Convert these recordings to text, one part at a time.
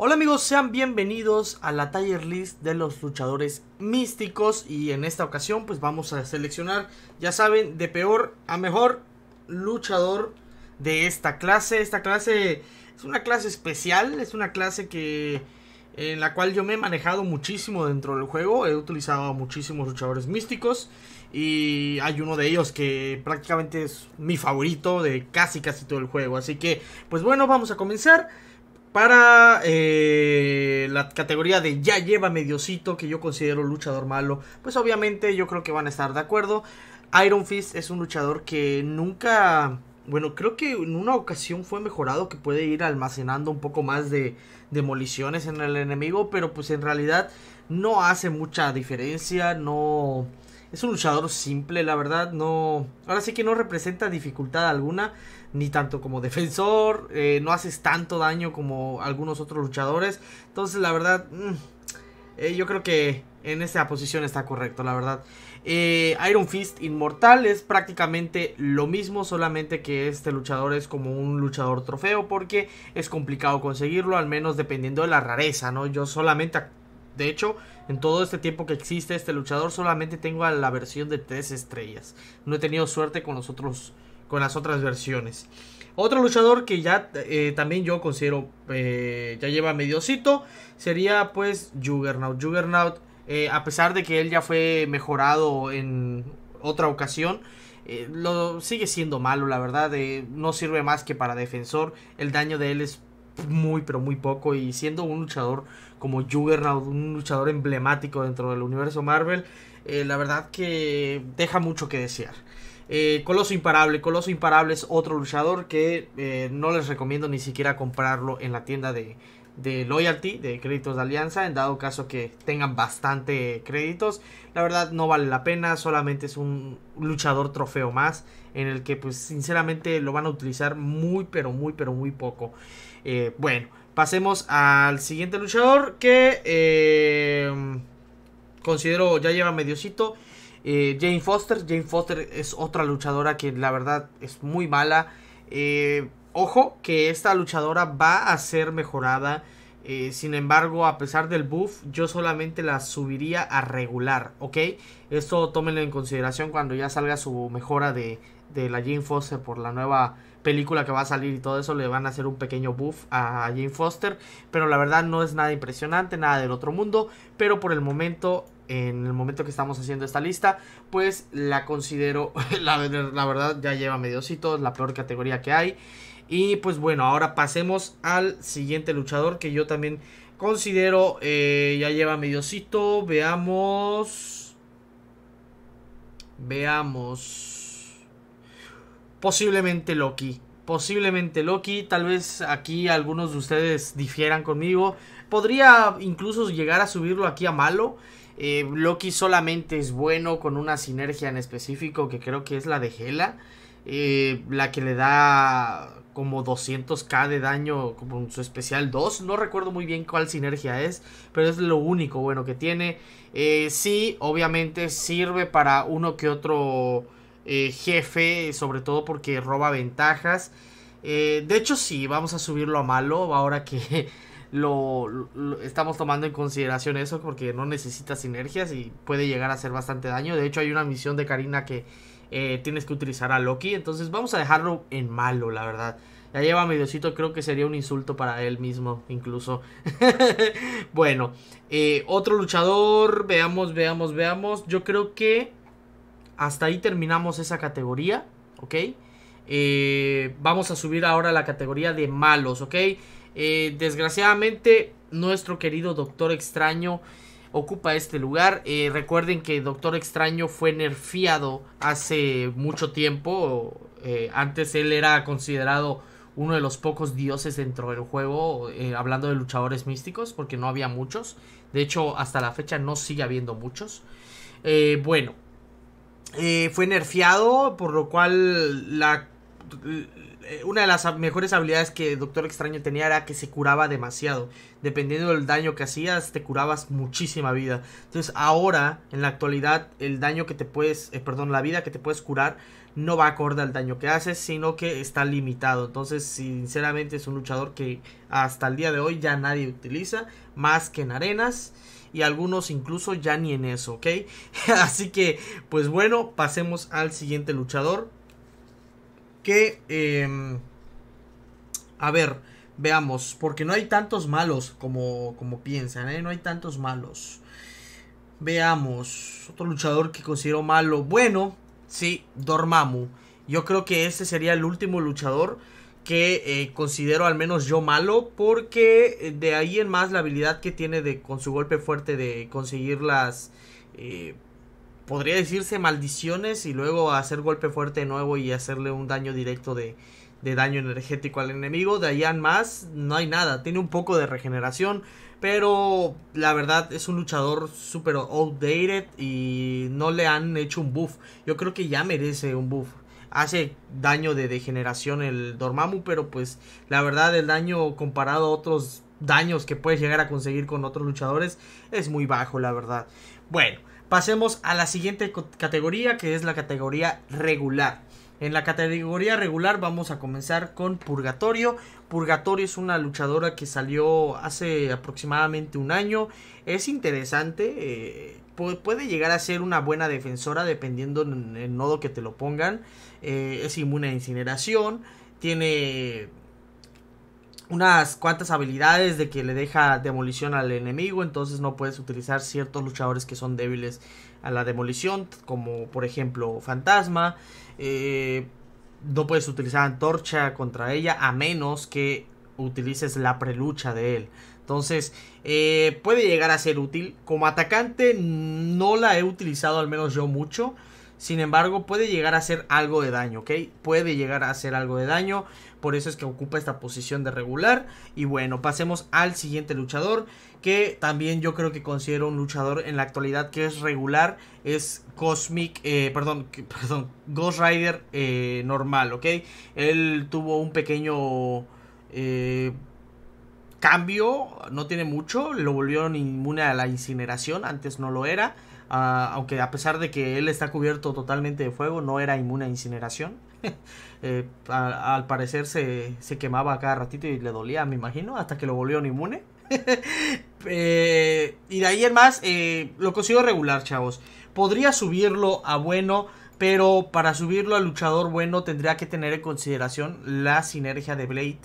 Hola amigos, sean bienvenidos a la tier list de los luchadores místicos y en esta ocasión pues vamos a seleccionar, ya saben, de peor a mejor luchador de esta clase. Esta clase es una clase especial, es una clase que en la cual yo me he manejado muchísimo dentro del juego, he utilizado a muchísimos luchadores místicos y hay uno de ellos que prácticamente es mi favorito de casi casi todo el juego. Así que pues bueno, vamos a comenzar para eh, la categoría de ya lleva mediocito, que yo considero luchador malo, pues obviamente yo creo que van a estar de acuerdo. Iron Fist es un luchador que nunca, bueno, creo que en una ocasión fue mejorado, que puede ir almacenando un poco más de demoliciones en el enemigo, pero pues en realidad no hace mucha diferencia, no... Es un luchador simple, la verdad, no... Ahora sí que no representa dificultad alguna ni tanto como defensor, eh, no haces tanto daño como algunos otros luchadores. Entonces, la verdad, mm, eh, yo creo que en esta posición está correcto, la verdad. Eh, Iron Fist Inmortal es prácticamente lo mismo, solamente que este luchador es como un luchador trofeo porque es complicado conseguirlo, al menos dependiendo de la rareza, ¿no? Yo solamente, de hecho, en todo este tiempo que existe este luchador, solamente tengo a la versión de tres estrellas. No he tenido suerte con los otros con las otras versiones. Otro luchador que ya eh, también yo considero eh, ya lleva mediocito sería pues Juggernaut. Juggernaut, eh, a pesar de que él ya fue mejorado en otra ocasión, lo sigue siendo malo, la verdad. no sirve más que para defensor. El daño de él es muy, pero muy poco. Y siendo un luchador como Juggernaut, un luchador emblemático dentro del universo Marvel, la verdad que deja mucho que desear. Eh, Coloso Imparable. Coloso Imparable es otro luchador que eh, no les recomiendo ni siquiera comprarlo en la tienda de, loyalty, de créditos de alianza, en dado caso que tengan bastante créditos. La verdad no vale la pena, solamente es un luchador trofeo más, en el que pues sinceramente lo van a utilizar muy, pero muy, pero muy poco. Eh, bueno, pasemos al siguiente luchador que considero ya lleva mediocito. Eh, Jane Foster, Jane Foster es otra luchadora que la verdad es muy mala. Eh, ojo que esta luchadora va a ser mejorada. Eh, sin embargo, a pesar del buff, yo solamente la subiría a regular, ¿ok? Esto tómenlo en consideración cuando ya salga su mejora de, de la Jane Foster por la nueva película que va a salir y todo eso, le van a hacer un pequeño buff a Jane Foster. Pero la verdad no es nada impresionante, nada del otro mundo. Pero por el momento en el momento que estamos haciendo esta lista, pues la considero, la, verdad ya lleva es la peor categoría que hay. Y pues bueno, ahora pasemos al siguiente luchador que yo también considero eh, ya lleva mediocito. Veamos. Veamos. Posiblemente Loki. Posiblemente Loki. Tal vez aquí algunos de ustedes difieran conmigo. Podría incluso llegar a subirlo aquí a malo. Eh, Loki solamente es bueno con una sinergia en específico que creo que es la de Hela. Eh, la que le da como 200k de daño con su especial 2. No recuerdo muy bien cuál sinergia es, pero es lo único bueno que tiene. Eh, sí, obviamente sirve para uno que otro jefe, sobre todo porque roba ventajas. de hecho, sí, vamos a subirlo a malo ahora que lo, estamos tomando en consideración eso porque no necesita sinergias y puede llegar a hacer bastante daño. De hecho, hay una misión de Karina que eh, tienes que utilizar a Loki. Entonces vamos a dejarlo en malo, la verdad. Ya lleva mediocito, creo que sería un insulto para él mismo, incluso. bueno, eh, otro luchador, veamos, veamos, veamos. Yo creo que hasta ahí terminamos esa categoría, ¿ok? Eh, vamos a subir ahora a la categoría de malos, ¿ok? Eh, desgraciadamente, nuestro querido Doctor Extraño ocupa este lugar. Eh, recuerden que Doctor Extraño fue nerfiado hace mucho tiempo. Eh, antes él era considerado uno de los pocos dioses dentro del juego, eh, hablando de luchadores místicos, porque no había muchos. De hecho, hasta la fecha no sigue habiendo muchos. bueno, fue nerfiado, por lo cual la eh, una de las mejores habilidades que Doctor Extraño tenía era que se curaba demasiado. Dependiendo del daño que hacías, te curabas muchísima vida. Entonces ahora, en la actualidad, el daño que te puedes, eh, perdón, la vida que te puedes curar no va acorde al daño que haces, sino que está limitado. Entonces, sinceramente, es un luchador que hasta el día de hoy ya nadie utiliza, más que en arenas. Y algunos incluso ya ni en eso, ¿ok? Así que, pues bueno, pasemos al siguiente luchador Em, a ver, veamos, porque no hay tantos malos como, como piensan, ¿eh? No hay tantos malos. Veamos, otro luchador que considero malo. Bueno, sí, dormamu Yo creo que este sería el último luchador que eh, considero al menos yo malo porque eh, de ahí en más la habilidad que tiene de con su golpe fuerte de conseguir las podría decirse maldiciones y luego hacer golpe fuerte de nuevo y hacerle un daño directo de, de daño energético al enemigo. De allá en más, no hay nada. Tiene un poco de regeneración. Pero la verdad es un luchador súper outdated y no le han hecho un buff. Yo creo que ya merece un buff. Hace daño de degeneración el Dormammu, pero pues la verdad el daño comparado a otros daños que puedes llegar a conseguir con otros luchadores es muy bajo, la verdad. Bueno, Pasemos a la siguiente categoría que es la categoría regular. En la categoría regular vamos a comenzar con Purgatorio. Purgatorio es una luchadora que salió hace aproximadamente un año. Es interesante. Eh, puede llegar a ser una buena defensora dependiendo del nodo que te lo pongan. Eh, es inmune a incineración. Tiene unas cuantas habilidades de que le deja demolición al enemigo, entonces no puedes utilizar ciertos luchadores que son débiles a la demolición, como por ejemplo Fantasma. Eh, no puedes utilizar antorcha contra ella a menos que utilices la prelucha de él. Entonces, eh, puede llegar a ser útil. Como atacante, no la he utilizado, al menos yo mucho. Sin embargo, puede llegar a hacer algo de daño, ¿ok? Puede llegar a hacer algo de daño por eso es que ocupa esta posición de regular. Y bueno, pasemos al siguiente luchador, que también yo creo que considero un luchador en la actualidad que es regular, es Cosmic, eh, perdón, perdón, Ghost Rider eh, normal, ¿ok? Él tuvo un pequeño... Eh, cambio, no tiene mucho, lo volvieron inmune a la incineración, antes no lo era, ah, aunque a pesar de que él está cubierto totalmente de fuego, no era inmune a incineración. Eh, al parecer se, quemaba cada ratito y le dolía, me imagino, hasta que lo volvió inmune. Eh, y de ahí en más, eh, lo consigo regular, chavos. Podría subirlo a bueno, pero para subirlo a luchador bueno tendría que tener en consideración la sinergia de Blade,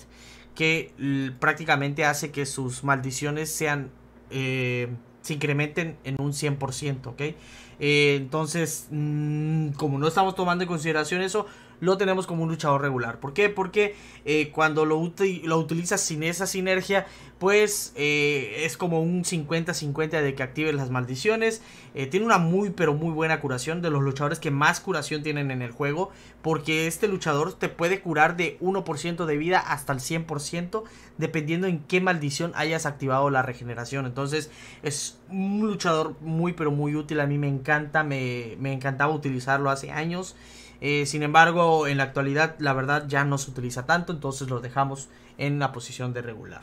que prácticamente hace que sus maldiciones sean... se incrementen en un 100%, ¿ok? entonces, mm, como no estamos tomando en consideración eso, lo tenemos como un luchador regular. ¿Por qué? Porque eh, cuando lo, lo utilizas sin esa sinergia, pues eh, es como un 50-50 de que active las maldiciones. Eh, tiene una muy pero muy buena curación de los luchadores que más curación tienen en el juego. Porque este luchador te puede curar de 1% de vida hasta el 100% dependiendo en qué maldición hayas activado la regeneración. Entonces es un luchador muy pero muy útil. A mí me encanta, me, me encantaba utilizarlo hace años. Eh, sin embargo, en la actualidad, la verdad, ya no se utiliza tanto, entonces lo dejamos en la posición de regular.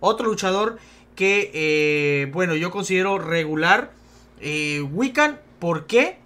Otro luchador que, eh, bueno, yo considero regular, eh, Wiccan, ¿por qué?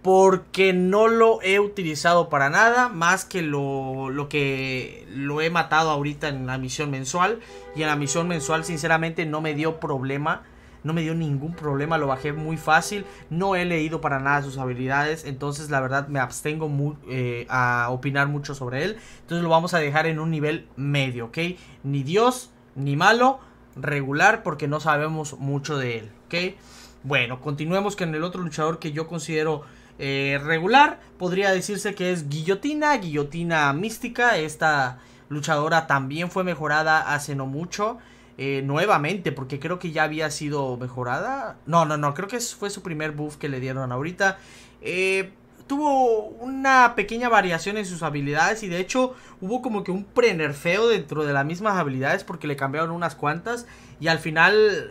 Porque no lo he utilizado para nada, más que lo, lo que lo he matado ahorita en la misión mensual. Y en la misión mensual, sinceramente, no me dio problema no me dio ningún problema, lo bajé muy fácil, no he leído para nada sus habilidades, entonces la verdad me abstengo eh, a opinar mucho sobre él, entonces lo vamos a dejar en un nivel medio, ¿ok? Ni Dios, ni malo, regular, porque no sabemos mucho de él, ¿ok? Bueno, continuemos con el otro luchador que yo considero... Eh, regular. Podría decirse que es guillotina, guillotina mística. Esta luchadora también fue mejorada hace no mucho. Eh, nuevamente, porque creo que ya había sido mejorada. No, no, no, creo que fue su primer buff que le dieron ahorita. Eh, tuvo una pequeña variación en sus habilidades y de hecho hubo como que un prenerfeo dentro de las mismas habilidades porque le cambiaron unas cuantas y al final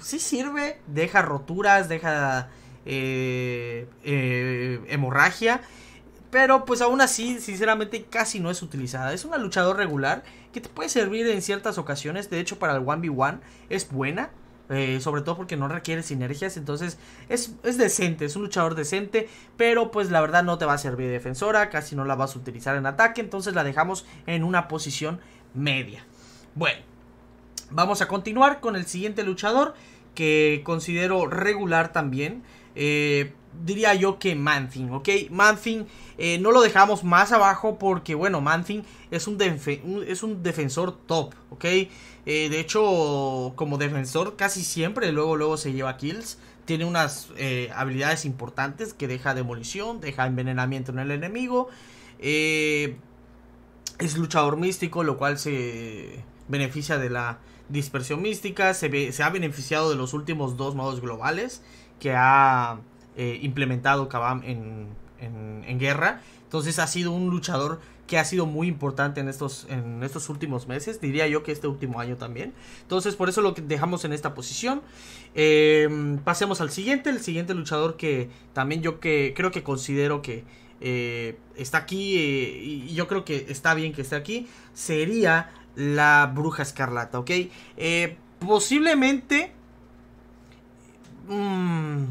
sí sirve, deja roturas, deja eh, hemorragia pero pues aún así, sinceramente, casi no es utilizada. Es una luchador regular que te puede servir en ciertas ocasiones. De hecho, para el 1v1 es buena. Eh, sobre todo porque no requiere sinergias. Entonces es, decente, es un luchador decente. Pero pues la verdad no te va a servir de defensora. Casi no la vas a utilizar en ataque. Entonces la dejamos en una posición media. Bueno, vamos a continuar con el siguiente luchador. Que considero regular también. Eh, diría yo que Manfin, ¿ok? Manfin eh, no lo dejamos más abajo porque, bueno, Manfin es un, es un defensor top, ¿ok? Eh, de hecho, como defensor casi siempre luego, luego se lleva kills. Tiene unas eh, habilidades importantes que deja demolición, deja envenenamiento en el enemigo. es luchador místico, lo cual se beneficia de la dispersión mística. Se, se ha beneficiado de los últimos dos modos globales que ha implementado Kabam en en, guerra. Entonces ha sido un luchador que ha sido muy importante en estos, en estos últimos meses, diría yo que este último año también. Entonces por eso lo dejamos en esta posición. Em, pasemos al siguiente, el siguiente luchador que también yo que creo que considero que eh, está aquí eh, y yo creo que está bien que esté aquí, sería la bruja escarlata, ¿ok? Eh, posiblemente... Mm,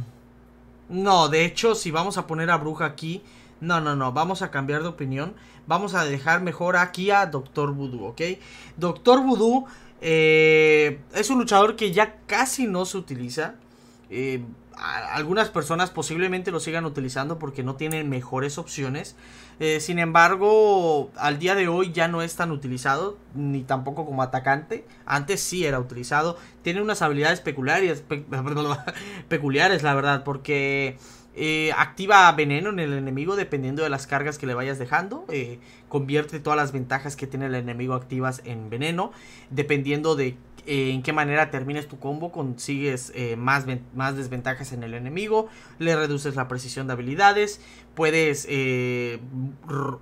no, de hecho, si vamos a poner a Bruja aquí, no, no, no, vamos a cambiar de opinión. Vamos a dejar mejor aquí a Doctor Voodoo, ¿ok? Doctor Voodoo eh, es un luchador que ya casi no se utiliza. Eh, algunas personas posiblemente lo sigan utilizando porque no tienen mejores opciones. Eh, sin embargo, al día de hoy ya no es tan utilizado, ni tampoco como atacante. Antes sí era utilizado. Tiene unas habilidades peculiares, peculiares la verdad, porque... Eh, activa veneno en el enemigo dependiendo de las cargas que le vayas dejando. Eh, convierte todas las ventajas que tiene el enemigo activas en veneno. Dependiendo de en qué manera termines tu combo, consigues eh, más, más, desventajas en el enemigo, le reduces la precisión de habilidades, puedes eh,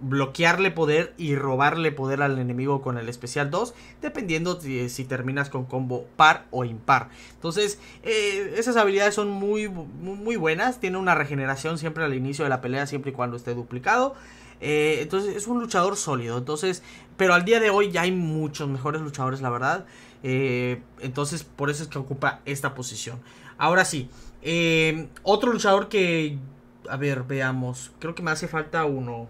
bloquearle poder y robarle poder al enemigo con el especial 2, dependiendo si, si terminas con combo par o impar. Entonces, eh, esas habilidades son muy, muy buenas, tiene una regeneración siempre al inicio de la pelea, siempre y cuando esté duplicado. Eh, entonces es un luchador sólido. Entonces, pero al día de hoy ya hay muchos mejores luchadores, la verdad. Eh, entonces, por eso es que ocupa esta posición. Ahora sí, eh, otro luchador que. A ver, veamos. Creo que me hace falta uno.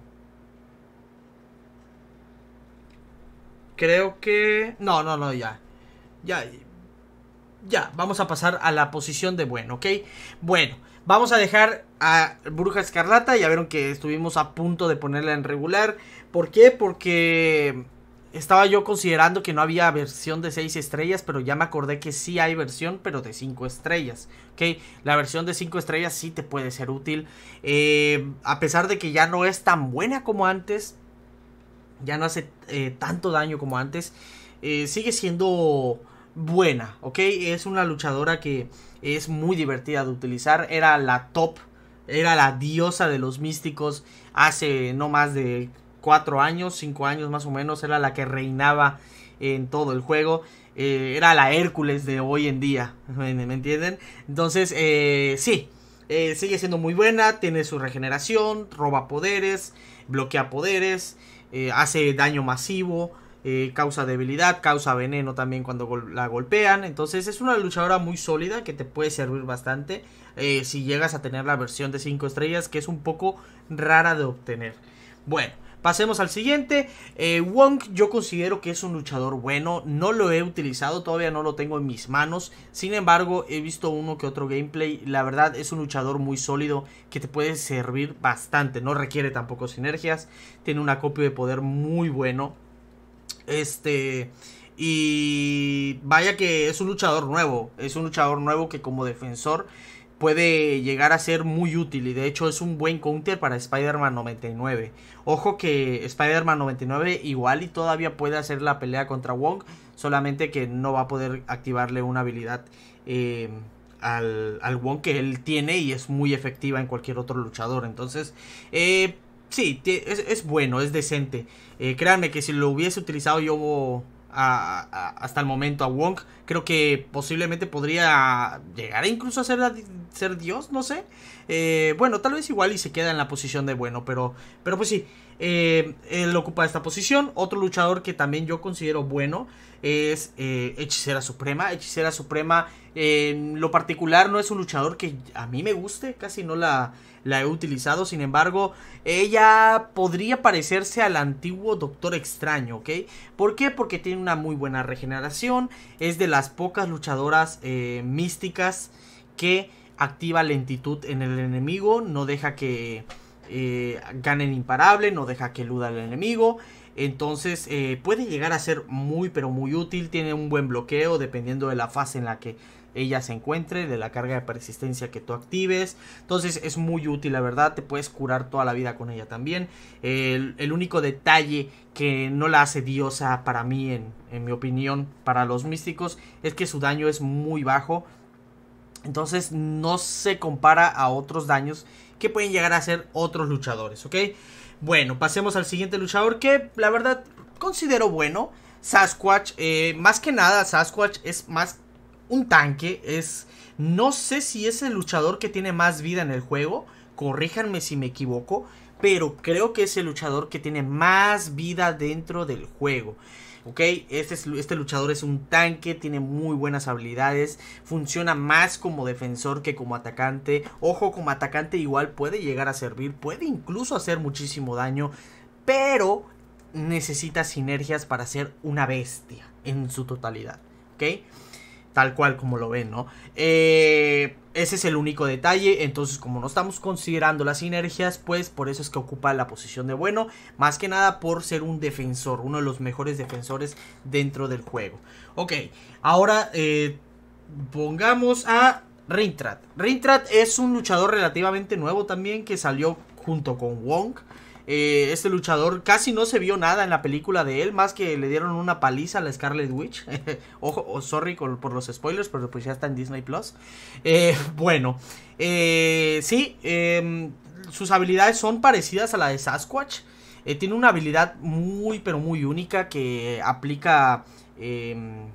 Creo que. No, no, no, ya. Ya. Ya, vamos a pasar a la posición de bueno, ¿ok? Bueno, Vamos a dejar a Bruja Escarlata. Ya vieron que estuvimos a punto de ponerla en regular. ¿Por qué? Porque estaba yo considerando que no había versión de 6 estrellas, pero ya me acordé que sí hay versión, pero de 5 estrellas. ¿ok? La versión de 5 estrellas sí te puede ser útil. Eh, a pesar de que ya no es tan buena como antes, ya no hace eh, tanto daño como antes, eh, sigue siendo buena, ¿ok? Es una luchadora que es muy divertida de utilizar, era la top, era la diosa de los místicos hace no más de 4 años, 5 años más o menos, era la que reinaba en todo el juego. Eh, era la Hércules de hoy en día, ¿me, entienden? Entonces, eh, sí, eh, sigue siendo muy buena, tiene su regeneración, roba poderes, bloquea poderes, hace daño masivo, eh, causa debilidad, causa veneno también cuando la golpean. Entonces es una luchadora muy sólida que te puede servir bastante eh, si llegas a tener la versión de 5 estrellas que es un poco rara de obtener. Bueno. Pasemos al siguiente. Eh, Wong yo considero que es un luchador bueno. No lo he utilizado, todavía no lo tengo en mis manos. Sin embargo, he visto uno que otro gameplay. La verdad es un luchador muy sólido que te puede servir bastante. No requiere tampoco sinergias. Tiene un acopio de poder muy bueno este. Y vaya que es un luchador nuevo. Es un luchador nuevo que como defensor puede llegar a ser muy útil. Y de hecho es un buen counter para Spider-Man 99. Ojo que Spider-Man 99 igual y todavía puede hacer la pelea contra Wong. Solamente que no va a poder activarle una habilidad. Eh, al, al Wong que él tiene y es muy efectiva en cualquier otro luchador. Entonces, eh, sí, es, es bueno, es decente. Eh, créanme que si lo hubiese utilizado yo hasta el momento a Wong, creo que posiblemente podría llegar incluso a ser, ser Dios, no sé. Eh, bueno, tal vez igual y se queda en la posición de bueno, pero, pero pues sí. Eh, él ocupa esta posición. Otro luchador que también yo considero bueno es eh, Hechicera Suprema. Hechicera Suprema, eh, en lo particular, no es un luchador que a mí me guste, casi no la, la he utilizado. Sin embargo, ella podría parecerse al antiguo Doctor Extraño, ¿ok? ¿Por qué? Porque tiene una muy buena regeneración. Es de las pocas luchadoras místicas que activa lentitud en el enemigo, no deja que Ganen eh, gana imparable, no deja que eluda al enemigo. Entonces eh, puede llegar a ser muy pero muy útil, tiene un buen bloqueo dependiendo de la fase en la que ella se encuentre, de la carga de persistencia que tú actives. Entonces es muy útil, la verdad, te puedes curar toda la vida con ella también. El, único detalle que no la hace diosa para mí, en mi opinión, para los místicos, es que su daño es muy bajo. Entonces no se compara a otros daños que pueden llegar a ser otros luchadores, ¿ok? Bueno, pasemos al siguiente luchador que la verdad considero bueno. Sasquatch, eh, más que nada, Sasquatch es más un tanque. Es. No sé si es el luchador que tiene más vida en el juego. Corríjanme si me equivoco. Pero creo que es el luchador que tiene más vida dentro del juego. ¿ok? Este, este luchador es un tanque, tiene muy buenas habilidades, funciona más como defensor que como atacante. Ojo, como atacante igual puede llegar a servir, puede incluso hacer muchísimo daño, pero necesita sinergias para ser una bestia en su totalidad, ¿ok? tal cual como lo ven, ¿no? Eh, ese es el único detalle, entonces como no estamos considerando las sinergias, pues por eso es que ocupa la posición de bueno, más que nada por ser un defensor, uno de los mejores defensores dentro del juego. Ok, ahora eh, pongamos a Rintrat. Rintrat es un luchador relativamente nuevo también que salió junto con Wong. Eh, este luchador casi no se vio nada en la película de él, más que le dieron una paliza a la Scarlet Witch. Ojo, o oh, sorry por los spoilers, pero pues ya está en Disney Plus. Eh, bueno, eh, sí, em, sus habilidades son parecidas a la de Sasquatch. tiene una habilidad muy, pero muy única que aplica em,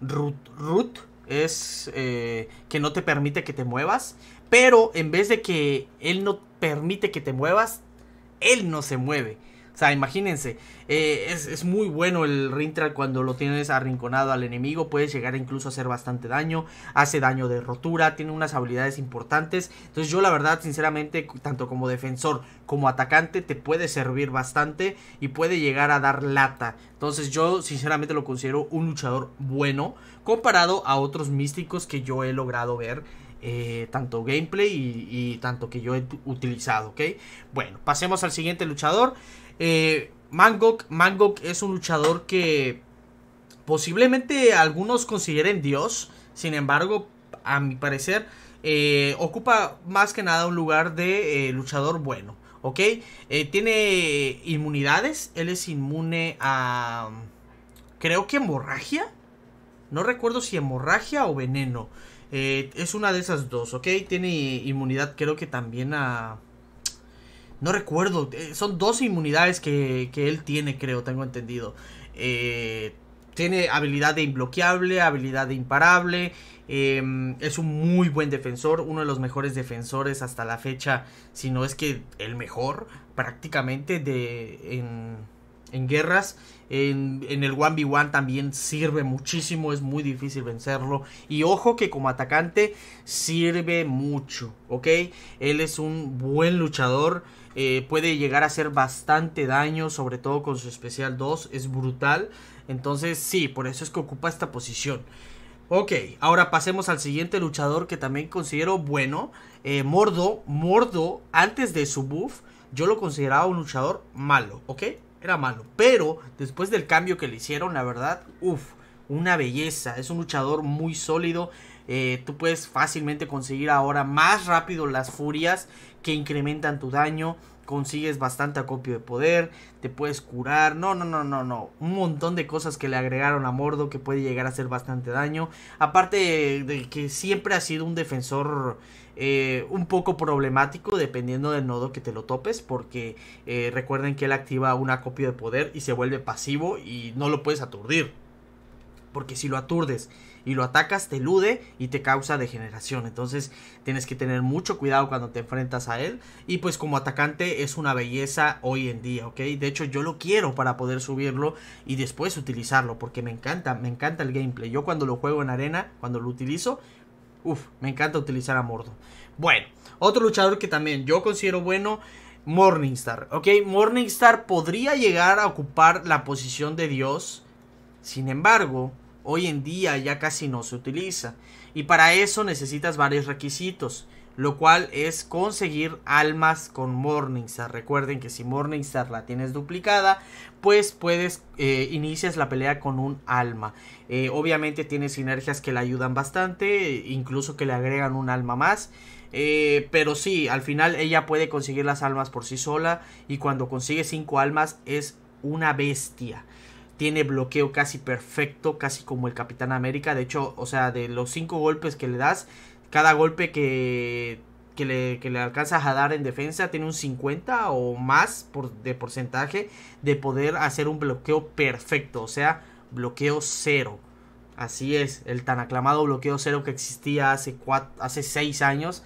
root es que no te permite que te muevas. Pero en vez de que él no permite que te muevas, él no se mueve. O sea, imagínense, eh, es, es, muy bueno el Rintral cuando lo tienes arrinconado al enemigo, puedes llegar incluso a hacer bastante daño, hace daño de rotura, tiene unas habilidades importantes, entonces yo la verdad, sinceramente, tanto como defensor como atacante, te puede servir bastante y puede llegar a dar lata, entonces yo sinceramente lo considero un luchador bueno comparado a otros místicos que yo he logrado ver eh, tanto gameplay y, tanto que yo he utilizado, ¿ok? Bueno, pasemos al siguiente luchador. Eh, Mangok, Mangok es un luchador que posiblemente algunos consideren Dios, sin embargo, a mi parecer, eh, ocupa más que nada un lugar de luchador bueno, ¿ok? tiene inmunidades, él es inmune a... creo que hemorragia, no recuerdo si hemorragia o veneno. Eh, es una de esas dos, ¿ok? Tiene inmunidad creo que también a... No recuerdo, eh, son dos inmunidades que, él tiene, creo, tengo entendido. Eh, tiene habilidad de imbloqueable, habilidad de imparable. Em, es un muy buen defensor, uno de los mejores defensores hasta la fecha, si no es que el mejor prácticamente de, en, en guerras. En, el 1v1 también sirve muchísimo, es muy difícil vencerlo. Y ojo que como atacante sirve mucho, ¿ok? Él es un buen luchador, eh, puede llegar a hacer bastante daño, sobre todo con su especial 2, es brutal. Entonces sí, por eso es que ocupa esta posición. Ok, ahora pasemos al siguiente luchador que también considero bueno, eh, Mordo. Mordo, antes de su buff, yo lo consideraba un luchador malo, ¿ok? era malo. Pero después del cambio que le hicieron, la verdad, uff, una belleza. Es un luchador muy sólido. Eh, tú puedes fácilmente conseguir ahora más rápido las furias que incrementan tu daño. Consigues bastante acopio de poder, te puedes curar, no, no, no, no, no. Un montón de cosas que le agregaron a Mordo que puede llegar a hacer bastante daño. Aparte de que siempre ha sido un defensor eh, un poco problemático dependiendo del nodo que te lo topes porque eh, recuerden que él activa Una copia de poder y se vuelve pasivo y no lo puedes aturdir. Porque si lo aturdes y lo atacas te elude y te causa degeneración. Entonces tienes que tener mucho cuidado cuando te enfrentas a él. Y pues como atacante es una belleza hoy en día, ¿ok? De hecho yo lo quiero para poder subirlo y después utilizarlo porque me encanta, me encanta el gameplay. Yo cuando lo juego en arena, cuando lo utilizo, Uf, me encanta utilizar a Mordo. Bueno, otro luchador que también yo considero bueno, Morningstar. Ok, Morningstar podría llegar a ocupar la posición de Dios. Sin embargo, hoy en día ya casi no se utiliza. Y para eso necesitas varios requisitos lo cual es conseguir almas con Morningstar. Recuerden que si Morningstar la tienes duplicada, pues puedes eh, inicias la pelea con un alma. Eh, obviamente tiene sinergias que le ayudan bastante, incluso que le agregan un alma más. Eh, pero sí, al final ella puede conseguir las almas por sí sola y cuando consigue cinco almas es una bestia tiene bloqueo casi perfecto, casi como el Capitán América. De hecho, o sea, de los cinco golpes que le das, cada golpe que, le, que alcanzas a dar en defensa tiene un 50 o más por, de porcentaje de poder hacer un bloqueo perfecto, o sea, bloqueo cero. Así es, el tan aclamado bloqueo cero que existía hace, 6 hace años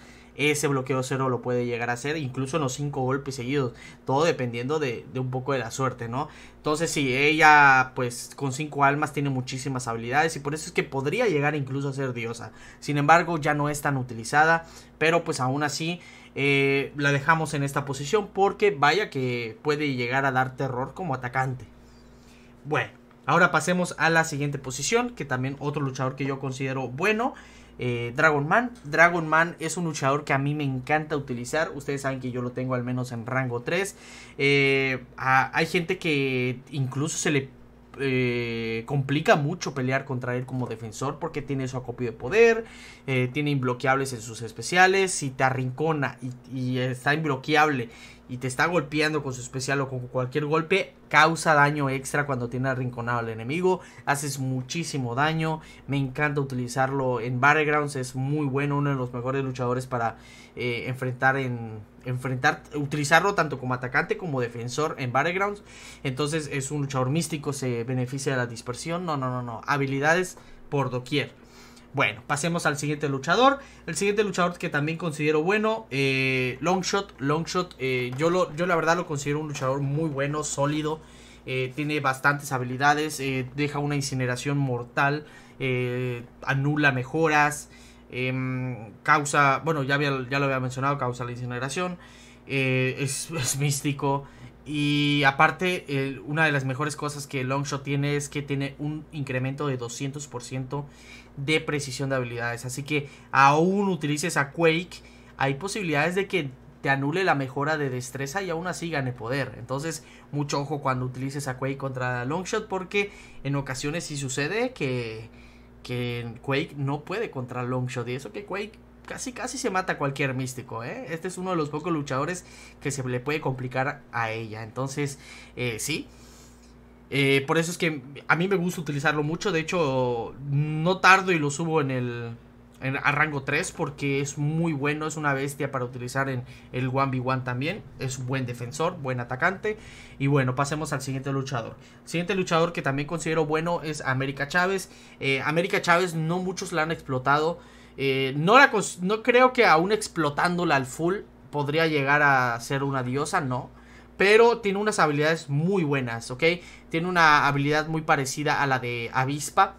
ese bloqueo cero lo puede llegar a hacer, incluso en los cinco golpes seguidos, todo dependiendo de, un poco de la suerte, ¿no? Entonces si sí, ella pues con cinco almas tiene muchísimas habilidades y por eso es que podría llegar incluso a ser diosa, sin embargo ya no es tan utilizada, pero pues aún así... Eh, la dejamos en esta posición porque vaya que puede llegar a dar terror como atacante. Bueno, ahora pasemos a la siguiente posición, que también otro luchador que yo considero bueno eh, Dragon Man. Dragon Man es un luchador que a mí me encanta utilizar. Ustedes saben que yo lo tengo al menos en rango 3. Eh, hay gente que incluso se le eh, complica mucho pelear contra él como defensor porque tiene su acopio de poder, tiene imbloqueables en sus especiales, si te arrincona y, y, está imbloqueable y te está golpeando con su especial o con cualquier golpe, causa daño extra cuando tiene arrinconado al enemigo. Haces muchísimo daño. Me encanta utilizarlo en Battlegrounds. Es muy bueno, uno de los mejores luchadores para eh, enfrentar en... Enfrentar, utilizarlo tanto como atacante como defensor en Battlegrounds. Entonces es un luchador místico, se beneficia de la dispersión. No, no, no, no. Habilidades por doquier. Bueno, pasemos al siguiente luchador. El siguiente luchador que también considero bueno, eh, Longshot. Longshot, eh, yo, lo, yo la verdad lo considero un luchador muy bueno, sólido. Eh, tiene bastantes habilidades, deja una incineración mortal, anula mejoras, em, causa, bueno, ya, ya lo había mencionado, causa la incineración, es, místico. Y aparte, una de las mejores cosas que Longshot tiene es que tiene un incremento de 200% de precisión de habilidades. Así que aún utilices a Quake, hay posibilidades de que te anule la mejora de destreza y aún así gane poder. Entonces, mucho ojo cuando utilices a Quake contra Longshot porque en ocasiones sí sucede que, que Quake no puede contra Longshot. Y eso que Quake casi casi se mata a cualquier místico. ¿eh? Este es uno de los pocos luchadores que se le puede complicar a ella. Entonces, eh, sí. Eh, por eso es que a mí me gusta utilizarlo mucho. De hecho, no tardo y lo subo en el en, a rango 3 porque es muy bueno. Es una bestia para utilizar en el 1v1 también. Es buen defensor, buen atacante. Y bueno, pasemos al siguiente luchador. siguiente luchador que también considero bueno es América Chávez. Eh, América Chávez no muchos la han explotado. Eh, no, la, no creo que aún explotándola al full podría llegar a ser una diosa, no pero tiene unas habilidades muy buenas, ¿ok? Tiene una habilidad muy parecida a la de avispa,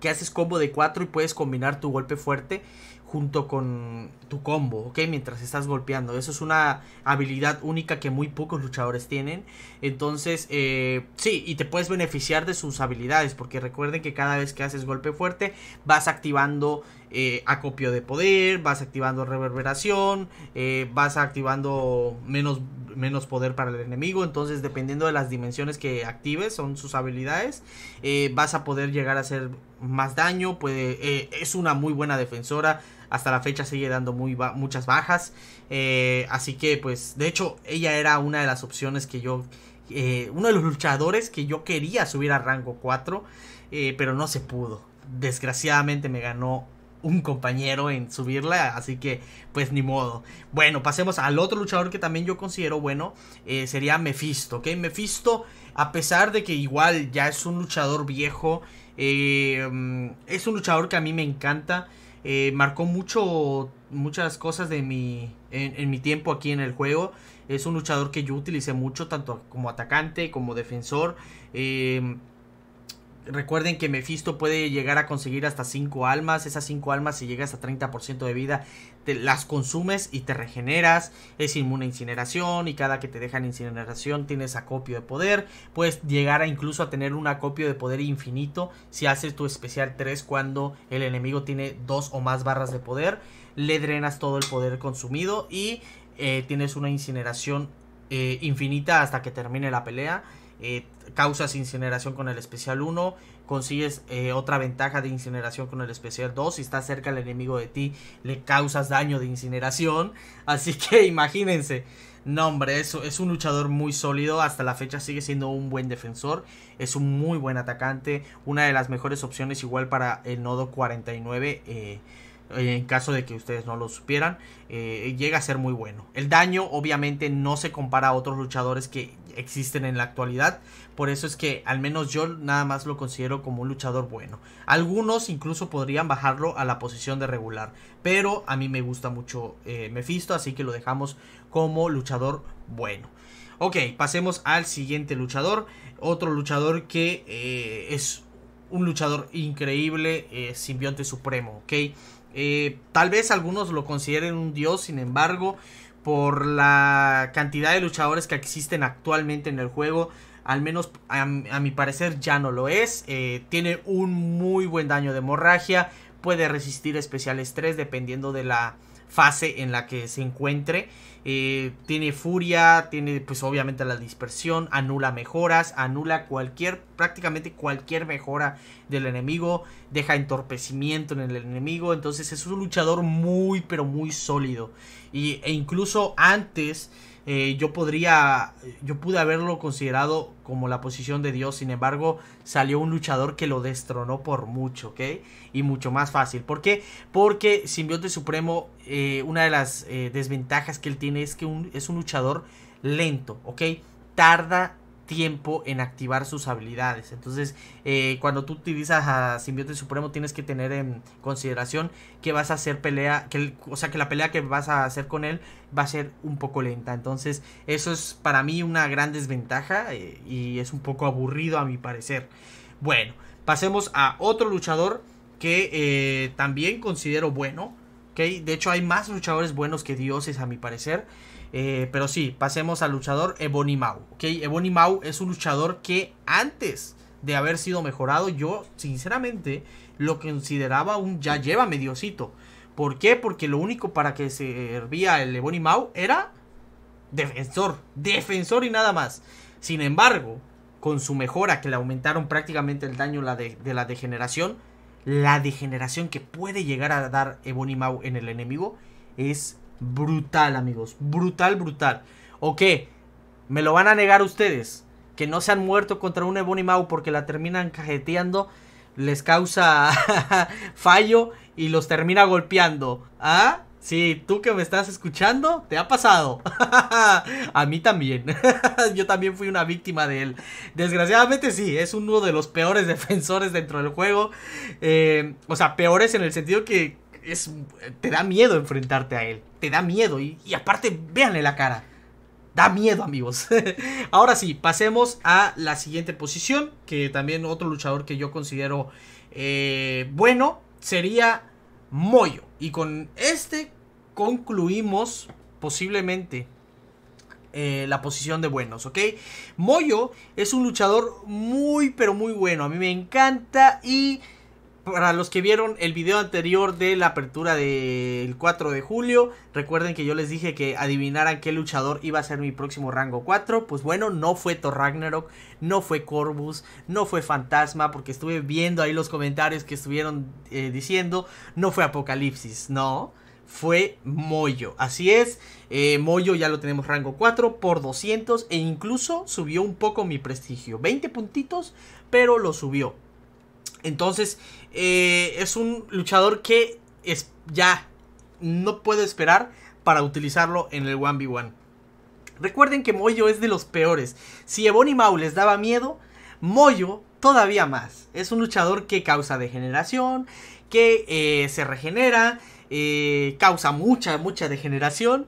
que haces combo de 4 y puedes combinar tu golpe fuerte junto con tu combo, ¿ok? Mientras estás golpeando. Eso es una habilidad única que muy pocos luchadores tienen. Entonces, eh, sí, y te puedes beneficiar de sus habilidades, porque recuerden que cada vez que haces golpe fuerte, vas activando eh, acopio de poder, vas activando reverberación, eh, vas activando menos, menos poder para el enemigo. Entonces, dependiendo de las dimensiones que actives, son sus habilidades, eh, vas a poder llegar a hacer más daño. es una muy buena defensora. Hasta la fecha sigue dando muy muchas bajas. así que, pues, de hecho, ella era una de las opciones que yo uno de los luchadores que yo quería subir a rango 4, pero no se pudo. Desgraciadamente me ganó un compañero en subirla, así que pues ni modo. Bueno, pasemos al otro luchador que también yo considero bueno, eh, sería Mephisto, ¿ok? Mephisto, a pesar de que igual ya es un luchador viejo, eh, mm, es un luchador que a mí me encanta, eh, marcó mucho, muchas cosas de mi, en, mi tiempo aquí en el juego, es un luchador que yo utilicé mucho, tanto como atacante como defensor. Eh, Recuerden que Mephisto puede llegar a conseguir hasta 5 almas. Esas 5 almas, si llegas a 30% de vida, te las consumes y te regeneras. Es inmune a incineración. Y cada que te dejan incineración, tienes acopio de poder. Puedes llegar a incluso a tener un acopio de poder infinito si haces tu especial 3 cuando el enemigo tiene 2 o más barras de poder. Le drenas todo el poder consumido y eh, tienes una incineración eh, infinita hasta que termine la pelea. Eh, causas incineración con el especial 1, consigues eh, otra ventaja de incineración con el especial 2, si está cerca el enemigo de ti le causas daño de incineración, así que imagínense. No, hombre, es, es un luchador muy sólido. Hasta la fecha sigue siendo un buen defensor. Es un muy buen atacante. Una de las mejores opciones, igual para el nodo 49. Eh, eh, en caso de que ustedes no lo supieran, eh, llega a ser muy bueno. El daño obviamente no se compara a otros luchadores que existen en la actualidad, por eso es que al menos yo nada más lo considero como un luchador bueno. Algunos incluso podrían bajarlo a la posición de regular, pero a mí me gusta mucho eh, Mephisto, así que lo dejamos como luchador bueno. Ok, pasemos al siguiente luchador, otro luchador que es... Un luchador increíble, simbionte supremo, ¿ok? Eh, tal vez algunos lo consideren un dios, sin embargo, por la cantidad de luchadores que existen actualmente en el juego, al menos a, mi parecer ya no lo es. Eh, tiene un muy buen daño de hemorragia, puede resistir especial estrés dependiendo de la fase en la que se encuentre. Eh, tiene furia, tiene pues obviamente la dispersión, anula mejoras, anula cualquier, prácticamente cualquier mejora del enemigo, deja entorpecimiento en el enemigo, entonces es un luchador muy pero muy sólido. Y, e incluso antes eh, yo podría, yo pude haberlo considerado como la posición de Dios, sin embargo salió un luchador que lo destronó por mucho, ¿ok? Y mucho más fácil. ¿Por qué? Porque Simbiote Supremo, eh, una de las eh, desventajas que él tiene es que un, es un luchador lento, ¿ok? Tarda tiempo en activar sus habilidades. Entonces, eh, cuando tú utilizas a simbiote Supremo, tienes que tener en consideración que vas a hacer pelea, que o sea, que la pelea que vas a hacer con él va a ser un poco lenta. Entonces, eso es para mí una gran desventaja eh, y es un poco aburrido a mi parecer. Bueno, pasemos a otro luchador que eh, también considero bueno. que De hecho, hay más luchadores buenos que dioses a mi parecer. Eh, pero sí, pasemos al luchador Ebony Mau. ¿ok? Ebony Mau es un luchador que antes de haber sido mejorado, yo sinceramente lo consideraba un ya lleva mediocito. ¿Por qué? Porque lo único para que servía el Ebony Mau era defensor, defensor y nada más. Sin embargo, con su mejora que le aumentaron prácticamente el daño de la degeneración, la degeneración que puede llegar a dar Ebony Mau en el enemigo es Brutal, amigos. Brutal, brutal. ¿O qué? Me lo van a negar ustedes. Que no se han muerto contra un Ebony Mau porque la terminan cajeteando. Les causa fallo y los termina golpeando. ¿Ah? Sí, tú que me estás escuchando, te ha pasado. a mí también. Yo también fui una víctima de él. Desgraciadamente sí, es uno de los peores defensores dentro del juego. Eh, o sea, peores en el sentido que, es, te da miedo enfrentarte a él. Te da miedo. Y, aparte, véanle la cara. Da miedo, amigos. Ahora sí, pasemos a la siguiente posición. Que también otro luchador que yo considero eh, bueno sería Moyo. Y con este concluimos posiblemente eh, la posición de buenos, ¿ok? Moyo es un luchador muy, pero muy bueno. A mí me encanta y para los que vieron el video anterior de la apertura del 4 de julio, recuerden que yo les dije que adivinaran qué luchador iba a ser mi próximo rango 4. Pues bueno, no fue Thor no fue Corvus, no fue Fantasma, porque estuve viendo ahí los comentarios que estuvieron eh, diciendo, no fue Apocalipsis, no fue Moyo. Así es, eh, Moyo ya lo tenemos rango 4 por 200 e incluso subió un poco mi prestigio. 20 puntitos, pero lo subió. Entonces, eh, es un luchador que es, ya no puedo esperar para utilizarlo en el 1v1. Recuerden que Moyo es de los peores. Si Ebony Mau les daba miedo, Moyo todavía más. Es un luchador que causa degeneración, que eh, se regenera, eh, causa mucha, mucha degeneración.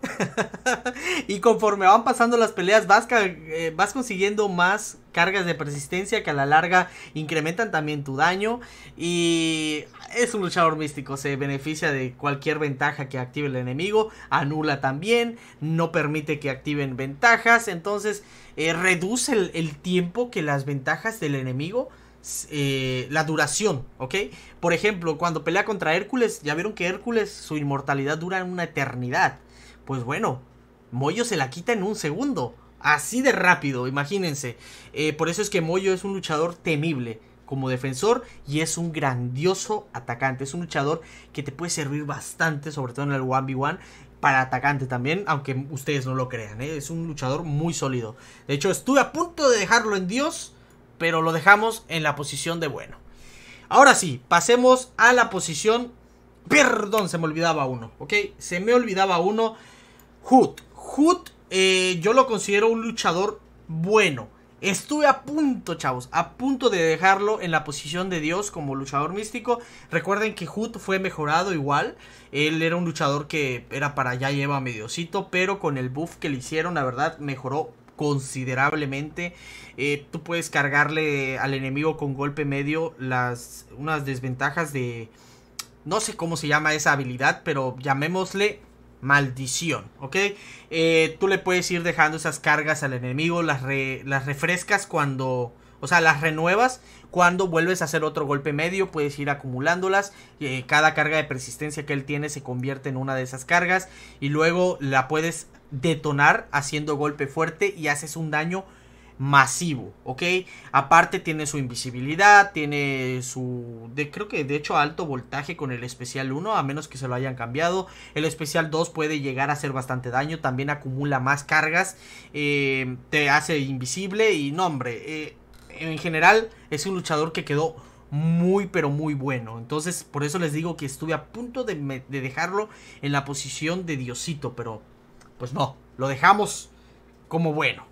y conforme van pasando las peleas, vas, eh, vas, consiguiendo más cargas de persistencia que a la larga incrementan también tu daño. Y es un luchador místico, se beneficia de cualquier ventaja que active el enemigo, anula también, no permite que activen ventajas, entonces eh, reduce el tiempo que las ventajas del enemigo eh, la duración, ¿ok? Por ejemplo, cuando pelea contra Hércules, ya vieron que Hércules, su inmortalidad dura una eternidad. Pues bueno, Moyo se la quita en un segundo. Así de rápido, imagínense. Eh, por eso es que Moyo es un luchador temible como defensor y es un grandioso atacante. Es un luchador que te puede servir bastante, sobre todo en el 1v1, para atacante también, aunque ustedes no lo crean. ¿eh? Es un luchador muy sólido. De hecho, estuve a punto de dejarlo en Dios pero lo dejamos en la posición de bueno. Ahora sí, pasemos a la posición... Perdón, se me olvidaba uno, ¿ok? Se me olvidaba uno. Hood. Hood eh, yo lo considero un luchador bueno. Estuve a punto, chavos, a punto de dejarlo en la posición de Dios como luchador místico. Recuerden que Hood fue mejorado igual. Él era un luchador que era para allá lleva mediocito, pero con el buff que le hicieron, la verdad, mejoró considerablemente. Eh, tú puedes cargarle al enemigo con golpe medio las unas desventajas de no sé cómo se llama esa habilidad, pero llamémosle maldición, ¿ok? Eh, tú le puedes ir dejando esas cargas al enemigo, las, las refrescas cuando, o sea, las renuevas cuando vuelves a hacer otro golpe medio, puedes ir acumulándolas. Eh, cada carga de persistencia que él tiene se convierte en una de esas cargas. Y luego la puedes detonar haciendo golpe fuerte y haces un daño masivo, ¿ok? Aparte tiene su invisibilidad, tiene su... De, creo que de hecho alto voltaje con el especial 1, a menos que se lo hayan cambiado. El especial 2 puede llegar a hacer bastante daño, también acumula más cargas, eh, te hace invisible y no, hombre, eh, en general es un luchador que quedó muy pero muy bueno. Entonces por eso les digo que estuve a punto de, de dejarlo en la posición de Diosito, pero pues no, lo dejamos como bueno.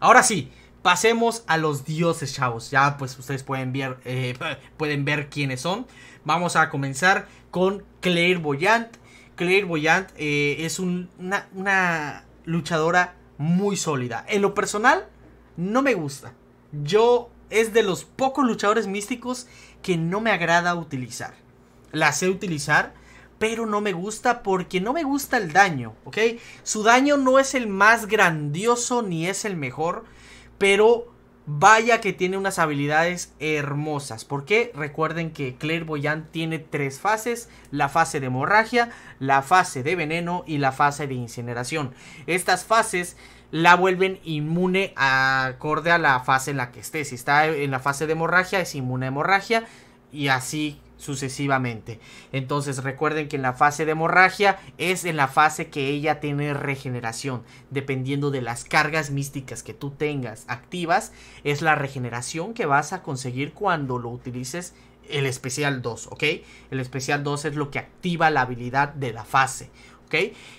Ahora sí, pasemos a los dioses, chavos. Ya pues ustedes pueden ver, eh, pueden ver quiénes son. Vamos a comenzar con Claire Boyant. Claire Boyant eh, es una luchadora muy sólida. En lo personal, no me gusta. Yo es de los pocos luchadores místicos que no me agrada utilizar. La sé utilizar, pero no me gusta porque no me gusta el daño, ¿ok? Su daño no es el más grandioso ni es el mejor, pero vaya que tiene unas habilidades hermosas. ¿Por qué? recuerden que Boyan tiene tres fases, la fase de hemorragia, la fase de veneno y la fase de incineración. Estas fases la vuelven inmune acorde a la fase en la que esté. Si está en la fase de hemorragia, es inmune a hemorragia y así sucesivamente. Entonces recuerden que en la fase de hemorragia es en la fase que ella tiene regeneración. Dependiendo de las cargas místicas que tú tengas activas, es la regeneración que vas a conseguir cuando lo utilices el especial 2, ¿ok? El especial 2 es lo que activa la habilidad de la fase, ¿ok?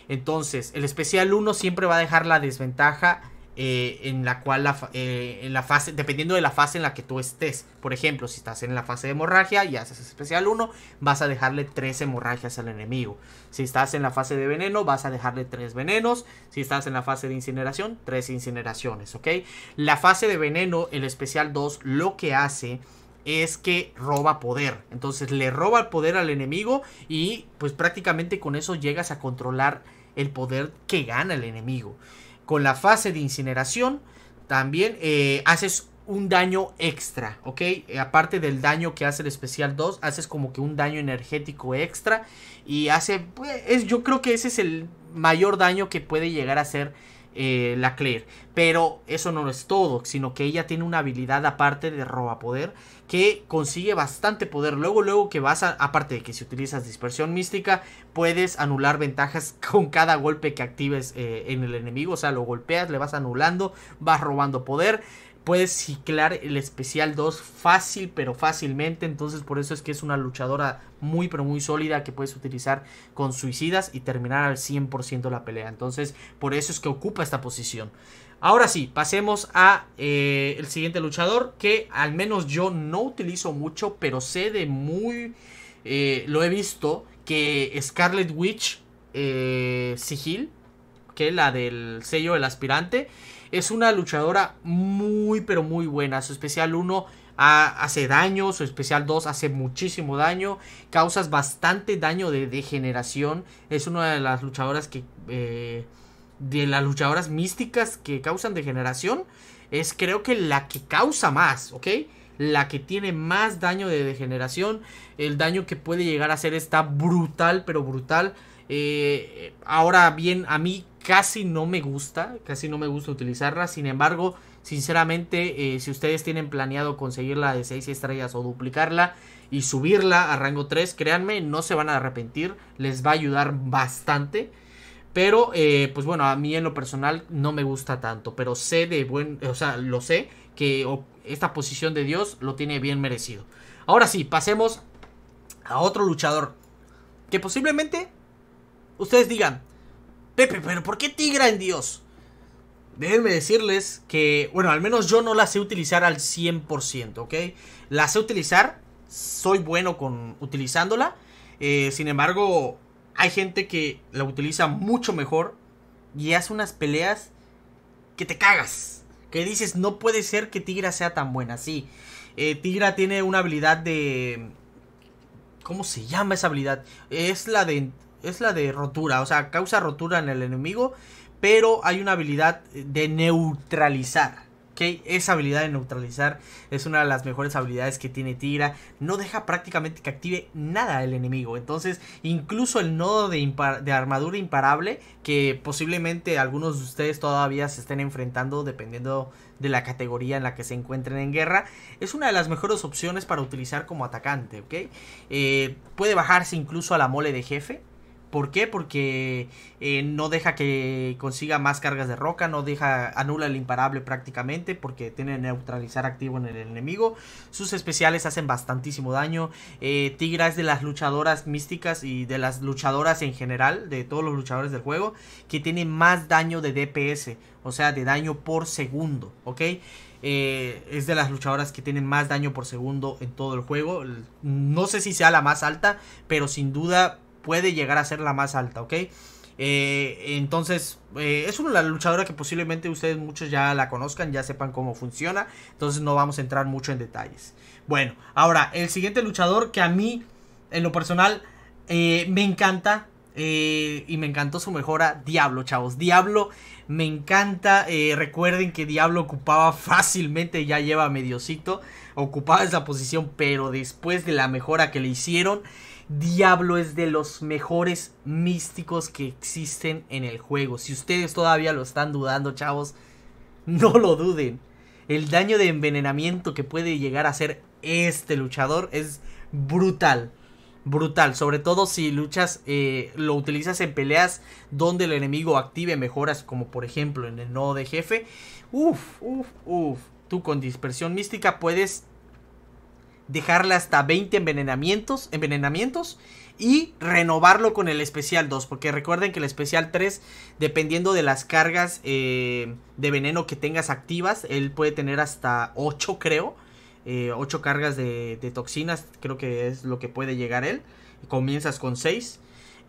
Entonces, el especial 1 siempre va a dejar la desventaja eh, en la cual la, eh, en la fase, dependiendo de la fase en la que tú estés, por ejemplo, si estás en la fase de hemorragia y haces especial 1, vas a dejarle 3 hemorragias al enemigo. Si estás en la fase de veneno, vas a dejarle 3 venenos. Si estás en la fase de incineración, 3 incineraciones, ¿ok? La fase de veneno, el especial 2, lo que hace es que roba poder. Entonces le roba el poder al enemigo y pues prácticamente con eso llegas a controlar el poder que gana el enemigo con la fase de incineración, también eh, haces un daño extra, ¿ok? Eh, aparte del daño que hace el especial 2, haces como que un daño energético extra y hace, pues, es, yo creo que ese es el mayor daño que puede llegar a hacer eh, la Claire. Pero eso no es todo, sino que ella tiene una habilidad aparte de roba poder que consigue bastante poder. Luego, luego que vas a, aparte de que si utilizas dispersión mística, puedes anular ventajas con cada golpe que actives eh, en el enemigo. O sea, lo golpeas, le vas anulando, vas robando poder puedes ciclar el especial 2 fácil, pero fácilmente. Entonces, por eso es que es una luchadora muy, pero muy sólida que puedes utilizar con suicidas y terminar al 100% la pelea. Entonces, por eso es que ocupa esta posición. Ahora sí, pasemos a eh, el siguiente luchador que al menos yo no utilizo mucho, pero sé de muy... Eh, lo he visto que Scarlet Witch eh, Sigil, que es la del sello del aspirante, es una luchadora muy, pero muy buena. Su especial 1 hace daño, su especial 2 hace muchísimo daño, causas bastante daño de degeneración. Es una de las luchadoras que... Eh, de las luchadoras místicas que causan degeneración. Es creo que la que causa más, ¿ok? la que tiene más daño de degeneración. El daño que puede llegar a hacer está brutal, pero brutal. Eh, ahora bien, a mí casi no me gusta, casi no me gusta utilizarla. Sin embargo, sinceramente, eh, si ustedes tienen planeado conseguirla de 6 estrellas o duplicarla y subirla a rango 3, créanme, no se van a arrepentir, les va a ayudar bastante. Pero, eh, pues bueno, a mí en lo personal no me gusta tanto, pero sé de buen, o sea, lo sé que esta posición de Dios lo tiene bien merecido. Ahora sí, pasemos a otro luchador que posiblemente ustedes digan, Pepe, pero ¿por qué tigra en Dios? Déjenme decirles que, bueno, al menos yo no la sé utilizar al 100%, ¿ok? La sé utilizar, soy bueno con utilizándola. Eh, sin embargo, hay gente que la utiliza mucho mejor y hace unas peleas que te cagas. Que dices, no puede ser que Tigra sea tan buena, sí. Eh, tigra tiene una habilidad de... ¿Cómo se llama esa habilidad? Es la de es la de rotura, o sea, causa rotura en el enemigo, pero hay una habilidad de neutralizar. ¿ok? Esa habilidad de neutralizar es una de las mejores habilidades que tiene Tira, No deja prácticamente que active nada el enemigo. Entonces, incluso el nodo de, armadura imparable, que posiblemente algunos de ustedes todavía se estén enfrentando dependiendo de la categoría en la que se encuentren en guerra, es una de las mejores opciones para utilizar como atacante, ¿ok? Eh, puede bajarse incluso a la mole de jefe, ¿Por qué? Porque eh, no deja que consiga más cargas de roca, no deja, anula el imparable prácticamente porque tiene neutralizar activo en el enemigo. Sus especiales hacen bastantísimo daño. Eh, Tigra es de las luchadoras místicas y de las luchadoras en general, de todos los luchadores del juego, que tiene más daño de DPS, o sea, de daño por segundo, ¿ok? Eh, es de las luchadoras que tienen más daño por segundo en todo el juego. No sé si sea la más alta, pero sin duda puede llegar a ser la más alta, ¿ok? Eh, entonces, eh, es una luchadora que posiblemente ustedes muchos ya la conozcan, ya sepan cómo funciona. Entonces no vamos a entrar mucho en detalles. Bueno, ahora, el siguiente luchador que a mí, en lo personal, eh, me encanta. y me encantó su mejora, Diablo, chavos. Diablo me encanta. recuerden que Diablo ocupaba fácilmente, ya lleva mediocito. Ocupaba esa posición, pero después de la mejora que le hicieron, Diablo es de los mejores místicos que existen en el juego. Si ustedes todavía lo están dudando, chavos, no lo duden. El daño de envenenamiento que puede llegar a hacer este luchador es brutal. Brutal, sobre todo si luchas, eh, lo utilizas en peleas donde el enemigo active mejoras, como por ejemplo en el nodo de jefe. Uf, uf, uf. Tú con dispersión mística puedes dejarle hasta 20 envenenamientos, envenenamientos y renovarlo con el especial 2. Porque recuerden que el especial 3, dependiendo de las cargas eh, de veneno que tengas activas, él puede tener hasta 8 creo. 8 eh, cargas de, toxinas, creo que es lo que puede llegar él. Comienzas con 6.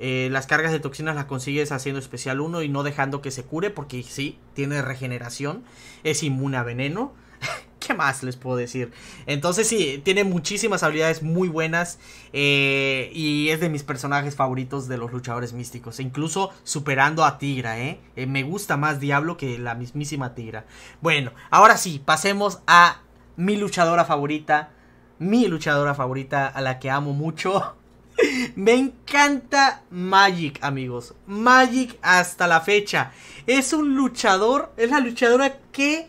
Eh, las cargas de toxinas las consigues haciendo especial 1 y no dejando que se cure porque sí, tiene regeneración, es inmune a veneno. ¿Qué más les puedo decir? Entonces sí, tiene muchísimas habilidades muy buenas eh, y es de mis personajes favoritos de los luchadores místicos, e incluso superando a Tigra, ¿eh? eh me gusta más Diablo que la mismísima Tigra. Bueno, ahora sí, pasemos a mi luchadora favorita, mi luchadora favorita a la que amo mucho. Me encanta Magic, amigos. Magic hasta la fecha. Es un luchador, es la luchadora que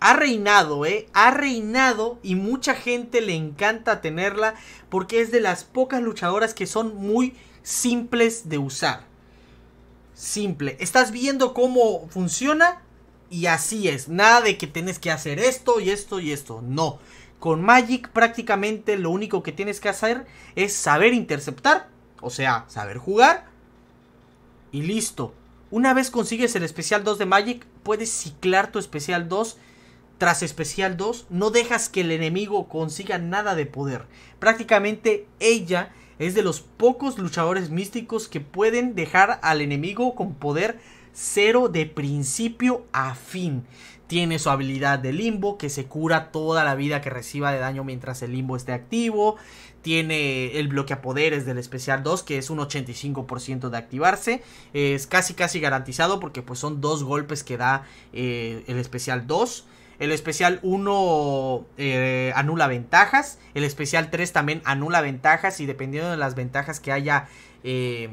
ha reinado, ¿eh? Ha reinado y mucha gente le encanta tenerla porque es de las pocas luchadoras que son muy simples de usar. Simple. Estás viendo cómo funciona y así es. Nada de que tienes que hacer esto y esto y esto. No. Con Magic prácticamente lo único que tienes que hacer es saber interceptar, o sea, saber jugar y listo. Una vez consigues el especial 2 de Magic, puedes ciclar tu especial 2 tras especial 2, no dejas que el enemigo consiga nada de poder. Prácticamente ella es de los pocos luchadores místicos que pueden dejar al enemigo con poder cero de principio a fin. Tiene su habilidad de limbo que se cura toda la vida que reciba de daño mientras el limbo esté activo. Tiene el bloque a poderes del especial 2 que es un 85% de activarse. Es casi casi garantizado porque pues son dos golpes que da eh, el especial 2. El especial 1 eh, anula ventajas. El especial 3 también anula ventajas. Y dependiendo de las ventajas que haya. Eh,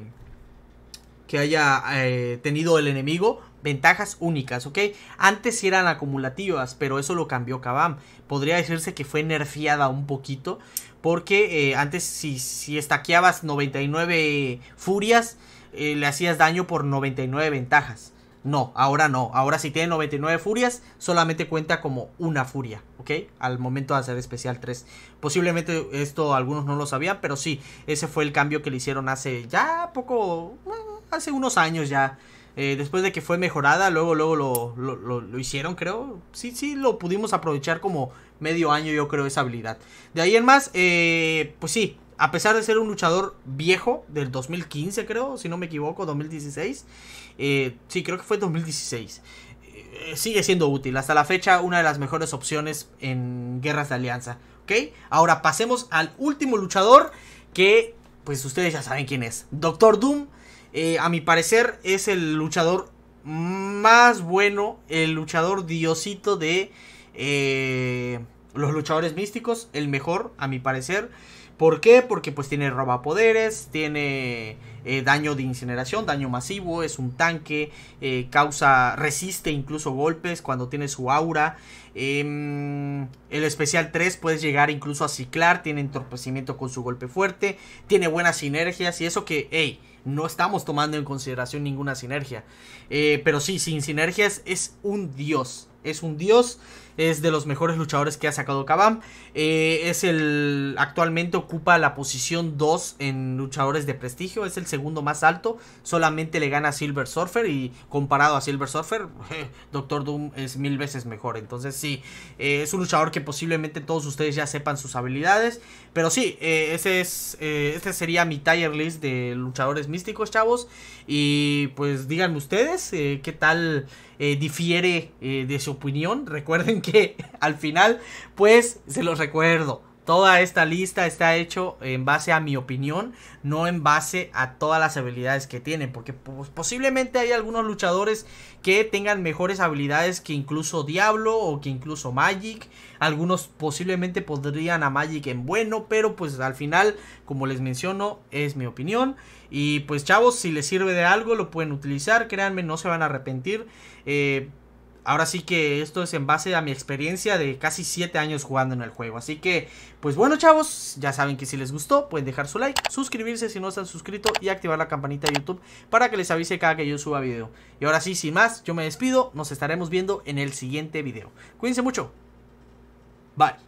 que haya eh, tenido el enemigo. Ventajas únicas, ¿ok? Antes eran acumulativas, pero eso lo cambió Kabam. Podría decirse que fue nerfeada un poquito. Porque antes si, si estaqueabas 99 furias, le hacías daño por 99 ventajas. No, ahora no. Ahora si tiene 99 furias, solamente cuenta como una furia, ¿ok? Al momento de hacer especial 3. Posiblemente esto algunos no lo sabían, pero sí, ese fue el cambio que le hicieron hace ya poco, eh, hace unos años ya. Eh, después de que fue mejorada, luego, luego lo, hicieron, creo. Sí, sí, lo pudimos aprovechar como medio año, yo creo, esa habilidad. De ahí en más, eh, pues sí, a pesar de ser un luchador viejo del 2015 creo, si no me equivoco, 2016, eh, sí creo que fue 2016, eh, sigue siendo útil, hasta la fecha una de las mejores opciones en guerras de alianza, ¿ok? Ahora pasemos al último luchador que pues ustedes ya saben quién es, Doctor Doom, eh, a mi parecer es el luchador más bueno, el luchador diosito de los luchadores místicos, el mejor a mi parecer. ¿Por qué? Porque pues tiene roba poderes, tiene eh, daño de incineración, daño masivo, es un tanque, eh, causa, resiste incluso golpes cuando tiene su aura. Em, el especial 3 puedes llegar incluso a ciclar, tiene entorpecimiento con su golpe fuerte, tiene buenas sinergias y eso que, hey, no estamos tomando en consideración ninguna sinergia. Eh, pero sí, sin sinergias es un dios es un dios, es de los mejores luchadores que ha sacado Kabam. Eh, es el. Actualmente ocupa la posición 2 en luchadores de prestigio, es el segundo más alto, solamente le gana Silver Surfer y comparado a Silver Surfer, Doctor Doom es mil veces mejor. Entonces, sí, eh, es un luchador que posiblemente todos ustedes ya sepan sus habilidades, pero sí, eh, ese es. este sería mi tier list de luchadores místicos, chavos. Y pues díganme ustedes qué tal eh, difiere eh, de su opinión, recuerden que al final, pues se los recuerdo, Toda esta lista está hecho en base a mi opinión, no en base a todas las habilidades que tienen, porque pues, posiblemente hay algunos luchadores que tengan mejores habilidades que incluso Diablo o que incluso Magic. Algunos posiblemente podrían a Magic en bueno, pero pues al final, como les menciono, es mi opinión. Y pues chavos, si les sirve de algo, lo pueden utilizar, créanme, no se van a arrepentir. Eh, Ahora sí que esto es en base a mi experiencia de casi 7 años jugando en el juego. Así que, pues bueno chavos, ya saben que si les gustó pueden dejar su like, suscribirse si no están suscritos y activar la campanita de YouTube para que les avise cada que yo suba video. Y ahora sí, sin más, yo me despido, nos estaremos viendo en el siguiente video. Cuídense mucho. Bye.